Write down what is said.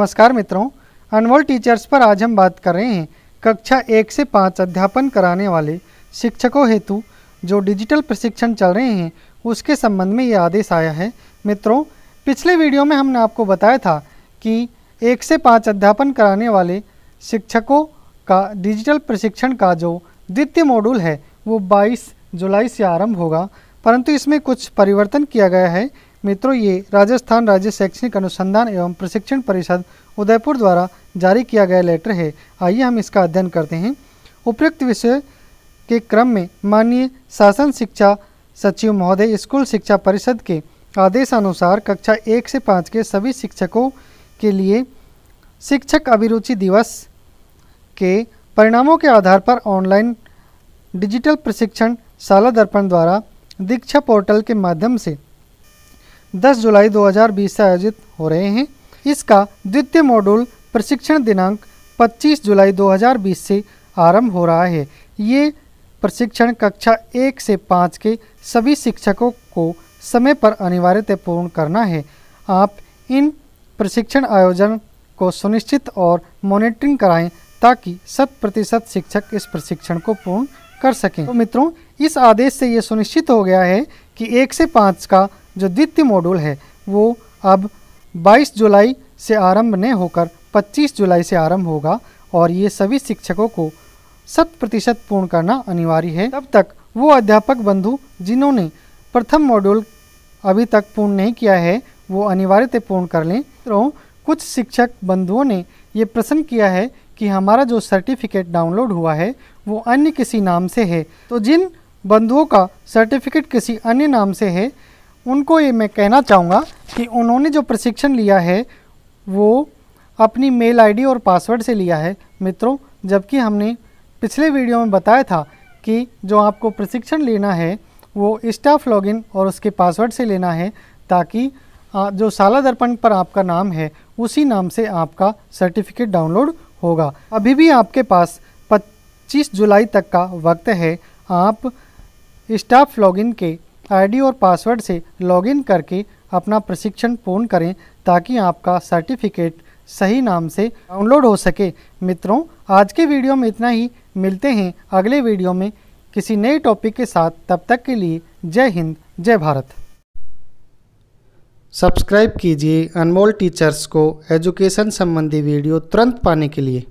नमस्कार मित्रों अनमोल टीचर्स पर आज हम बात कर रहे हैं कक्षा एक से पाँच अध्यापन कराने वाले शिक्षकों हेतु जो डिजिटल प्रशिक्षण चल रहे हैं उसके संबंध में ये आदेश आया है मित्रों पिछले वीडियो में हमने आपको बताया था कि एक से पाँच अध्यापन कराने वाले शिक्षकों का डिजिटल प्रशिक्षण का जो द्वितीय मॉड्यूल है वो 22 जुलाई से आरंभ होगा परंतु इसमें कुछ परिवर्तन किया गया है मित्रों ये राजस्थान राज्य शैक्षणिक अनुसंधान एवं प्रशिक्षण परिषद उदयपुर द्वारा जारी किया गया लेटर है आइए हम इसका अध्ययन करते हैं उपयुक्त विषय के क्रम में माननीय शासन शिक्षा सचिव महोदय स्कूल शिक्षा परिषद के आदेशानुसार कक्षा एक से पाँच के सभी शिक्षकों के लिए शिक्षक अभिरुचि दिवस के परिणामों के आधार पर ऑनलाइन डिजिटल प्रशिक्षण शाला दर्पण द्वारा दीक्षा पोर्टल के माध्यम से 10 जुलाई 2020 से आयोजित हो रहे हैं इसका द्वितीय मॉड्यूल प्रशिक्षण दिनांक 25 जुलाई 2020 से आरंभ हो रहा है ये प्रशिक्षण कक्षा एक से पाँच के सभी शिक्षकों को समय पर अनिवार्यता पूर्ण करना है आप इन प्रशिक्षण आयोजन को सुनिश्चित और मॉनिटरिंग कराएं ताकि शत प्रतिशत शिक्षक इस प्रशिक्षण को पूर्ण कर सकें तो मित्रों इस आदेश से ये सुनिश्चित हो गया है कि एक से पाँच का जो द्वितीय मॉड्यूल है वो अब 22 जुलाई से आरंभ न होकर 25 जुलाई से आरंभ होगा और ये सभी शिक्षकों को शत प्रतिशत पूर्ण करना अनिवार्य है तब तक वो अध्यापक बंधु जिन्होंने प्रथम मॉड्यूल अभी तक पूर्ण नहीं किया है वो अनिवार्य पूर्ण कर लें तो कुछ शिक्षक बंधुओं ने ये प्रश्न किया है कि हमारा जो सर्टिफिकेट डाउनलोड हुआ है वो अन्य किसी नाम से है तो जिन बंधुओं का सर्टिफिकेट किसी अन्य नाम से है उनको ये मैं कहना चाहूँगा कि उन्होंने जो प्रशिक्षण लिया है वो अपनी मेल आईडी और पासवर्ड से लिया है मित्रों जबकि हमने पिछले वीडियो में बताया था कि जो आपको प्रशिक्षण लेना है वो स्टाफ लॉगिन और उसके पासवर्ड से लेना है ताकि जो साला दर्पण पर आपका नाम है उसी नाम से आपका सर्टिफिकेट डाउनलोड होगा अभी भी आपके पास 25 जुलाई तक का वक्त है आप स्टाफ लॉगिन के आईडी और पासवर्ड से लॉगिन करके अपना प्रशिक्षण पूर्ण करें ताकि आपका सर्टिफिकेट सही नाम से डाउनलोड हो सके मित्रों आज के वीडियो में इतना ही मिलते हैं अगले वीडियो में किसी नए टॉपिक के साथ तब तक के लिए जय हिंद जय भारत सब्सक्राइब कीजिए अनमोल टीचर्स को एजुकेशन संबंधी वीडियो तुरंत पाने के लिए